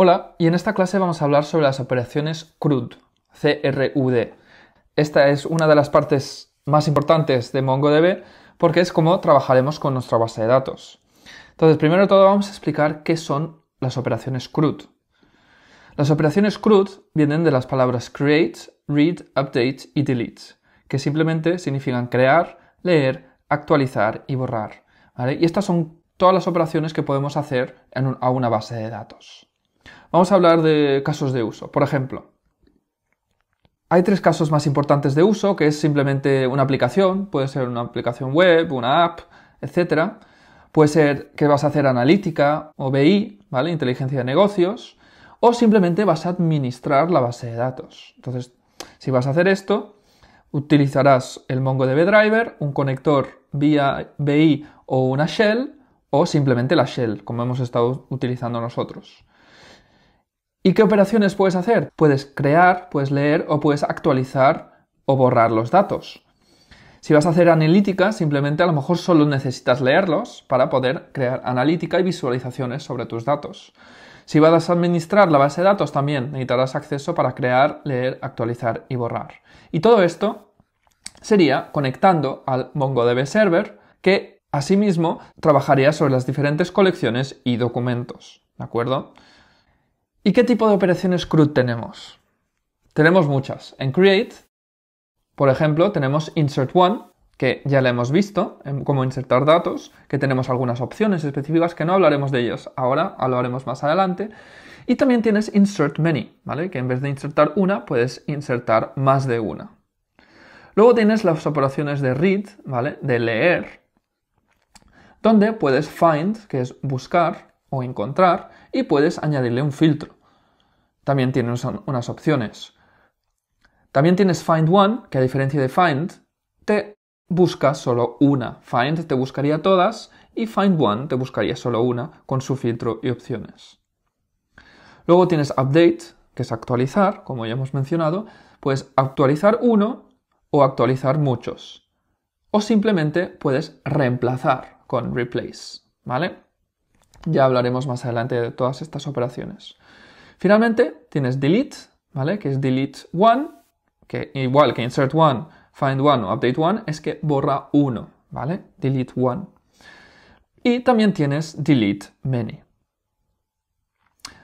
Hola, y en esta clase vamos a hablar sobre las operaciones CRUD, CRUD. Esta es una de las partes más importantes de MongoDB porque es cómo trabajaremos con nuestra base de datos. Entonces, primero de todo vamos a explicar qué son las operaciones CRUD. Las operaciones CRUD vienen de las palabras create, read, update y delete, que simplemente significan crear, leer, actualizar y borrar. Y estas son todas las operaciones que podemos hacer a una base de datos. Vamos a hablar de casos de uso. Por ejemplo, hay tres casos más importantes de uso, que es simplemente una aplicación, puede ser una aplicación web, una app, etcétera Puede ser que vas a hacer analítica o BI, ¿vale? Inteligencia de negocios, o simplemente vas a administrar la base de datos. Entonces, si vas a hacer esto, utilizarás el MongoDB driver, un conector vía BI o una shell, o simplemente la shell, como hemos estado utilizando nosotros. ¿Y qué operaciones puedes hacer? Puedes crear, puedes leer o puedes actualizar o borrar los datos. Si vas a hacer analítica, simplemente a lo mejor solo necesitas leerlos para poder crear analítica y visualizaciones sobre tus datos. Si vas a administrar la base de datos, también necesitarás acceso para crear, leer, actualizar y borrar. Y todo esto sería conectando al MongoDB Server, que asimismo trabajaría sobre las diferentes colecciones y documentos. ¿De acuerdo? ¿Y qué tipo de operaciones CRUD tenemos? Tenemos muchas. En create, por ejemplo, tenemos insert one, que ya la hemos visto, cómo insertar datos, que tenemos algunas opciones específicas que no hablaremos de ellos. ahora, hablaremos más adelante. Y también tienes insert many, ¿vale? Que en vez de insertar una, puedes insertar más de una. Luego tienes las operaciones de read, ¿vale? De leer, donde puedes find, que es buscar o encontrar, y puedes añadirle un filtro también tienes unas opciones. También tienes find one, que a diferencia de find, te busca solo una. Find te buscaría todas y find one te buscaría solo una con su filtro y opciones. Luego tienes update, que es actualizar, como ya hemos mencionado, puedes actualizar uno o actualizar muchos. O simplemente puedes reemplazar con replace, ¿vale? Ya hablaremos más adelante de todas estas operaciones. Finalmente, tienes delete, ¿vale? Que es delete one, que igual que insert one, find one o update one, es que borra uno, ¿vale? Delete one. Y también tienes delete many.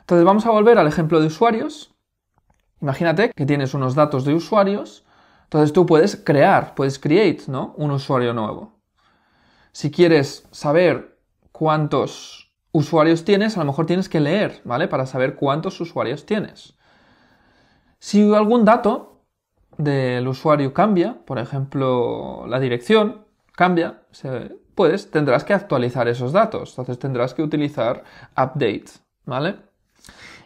Entonces vamos a volver al ejemplo de usuarios. Imagínate que tienes unos datos de usuarios. Entonces tú puedes crear, puedes create, ¿no? Un usuario nuevo. Si quieres saber cuántos usuarios tienes, a lo mejor tienes que leer, ¿vale? Para saber cuántos usuarios tienes. Si algún dato del usuario cambia, por ejemplo, la dirección cambia, pues tendrás que actualizar esos datos. Entonces tendrás que utilizar update, ¿vale?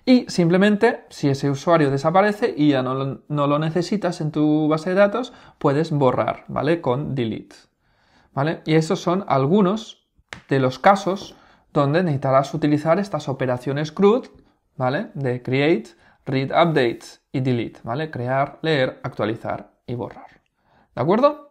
Y simplemente, si ese usuario desaparece y ya no lo, no lo necesitas en tu base de datos, puedes borrar, ¿vale? Con delete. ¿Vale? Y esos son algunos de los casos donde necesitarás utilizar estas operaciones CRUD, ¿vale? De create, read update y delete, ¿vale? Crear, leer, actualizar y borrar. ¿De acuerdo?